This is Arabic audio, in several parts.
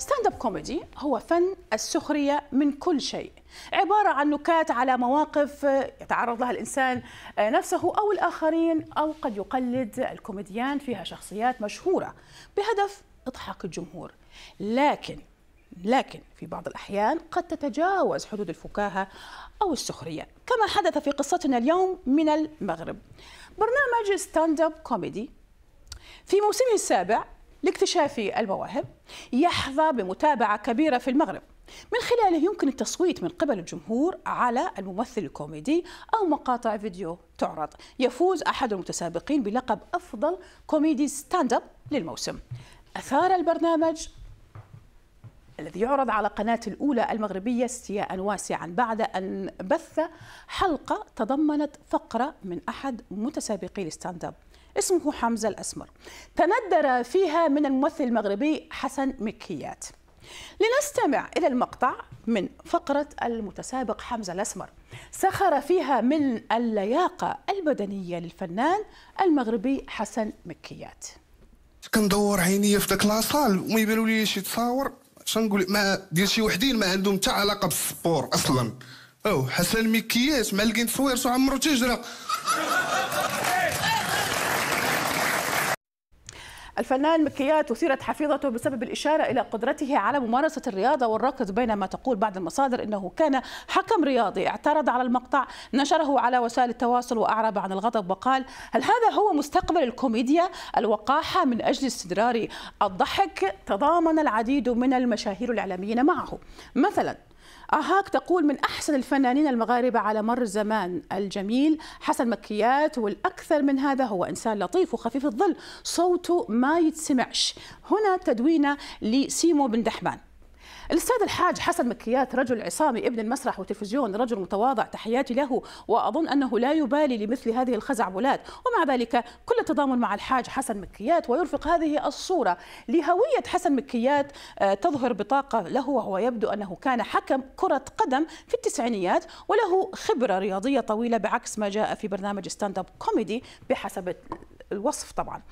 ستاند اب كوميدي هو فن السخريه من كل شيء عباره عن نكات على مواقف يتعرض لها الانسان آه، نفسه او الاخرين او قد يقلد الكوميديان فيها شخصيات مشهوره بهدف اضحاك الجمهور لكن لكن في بعض الأحيان قد تتجاوز حدود الفكاهة أو السخرية كما حدث في قصتنا اليوم من المغرب برنامج ستاند اب كوميدي في موسمه السابع لاكتشاف المواهب يحظى بمتابعة كبيرة في المغرب من خلاله يمكن التصويت من قبل الجمهور على الممثل الكوميدي أو مقاطع فيديو تعرض يفوز أحد المتسابقين بلقب أفضل كوميدي ستاند أب للموسم أثار البرنامج الذي يعرض على قناة الأولى المغربية استياء واسعا بعد أن بث حلقة تضمنت فقرة من أحد متسابقي الستاند أب اسمه حمزة الأسمر تندر فيها من الممثل المغربي حسن مكيات لنستمع إلى المقطع من فقرة المتسابق حمزة الأسمر سخر فيها من اللياقة البدنية للفنان المغربي حسن مكيات كندور عينيا في داك لاصال وما يبانوا لي شي تصاور شنقول ما ديال شي وحدين ما عندهم حتى علاقه بالسبور اصلا او حسن مكياس صوير شو عمرو تجرى الفنان مكيات أثيرت حفيظته بسبب الإشارة إلى قدرته على ممارسة الرياضة والركض بينما تقول بعض المصادر أنه كان حكم رياضي اعترض على المقطع نشره على وسائل التواصل وأعرب عن الغضب وقال هل هذا هو مستقبل الكوميديا الوقاحة من أجل استدرار الضحك تضامن العديد من المشاهير الإعلاميين معه مثلا أهاك تقول من أحسن الفنانين المغاربة على مر الزمان الجميل حسن مكيات والأكثر من هذا هو إنسان لطيف وخفيف الظل صوته ما يتسمعش هنا تدوينة لسيمو بن دحمان الاستاذ الحاج حسن مكيات رجل عصامي ابن المسرح والتلفزيون رجل متواضع تحياتي له واظن انه لا يبالي لمثل هذه الخزعبلات ومع ذلك كل التضامن مع الحاج حسن مكيات ويرفق هذه الصوره لهويه حسن مكيات آه، تظهر بطاقه له وهو يبدو انه كان حكم كره قدم في التسعينيات وله خبره رياضيه طويله بعكس ما جاء في برنامج ستاند اب كوميدي بحسب الوصف طبعا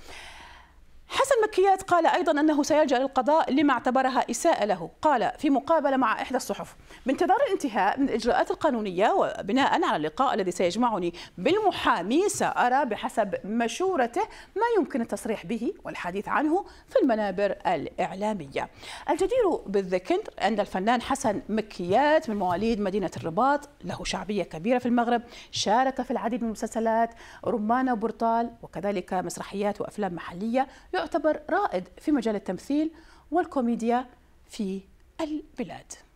حسن مكيات قال أيضا أنه سيلجأ للقضاء لما اعتبرها إساءة له قال في مقابلة مع إحدى الصحف بانتظار الانتهاء من الإجراءات القانونية وبناء على اللقاء الذي سيجمعني بالمحامي سأرى بحسب مشورته ما يمكن التصريح به والحديث عنه في المنابر الإعلامية الجدير بالذكر أن الفنان حسن مكيات من مواليد مدينة الرباط له شعبية كبيرة في المغرب شارك في العديد من المسلسلات رمانة وبرطال وكذلك مسرحيات وأفلام محلية يعتبر رائد في مجال التمثيل والكوميديا في البلاد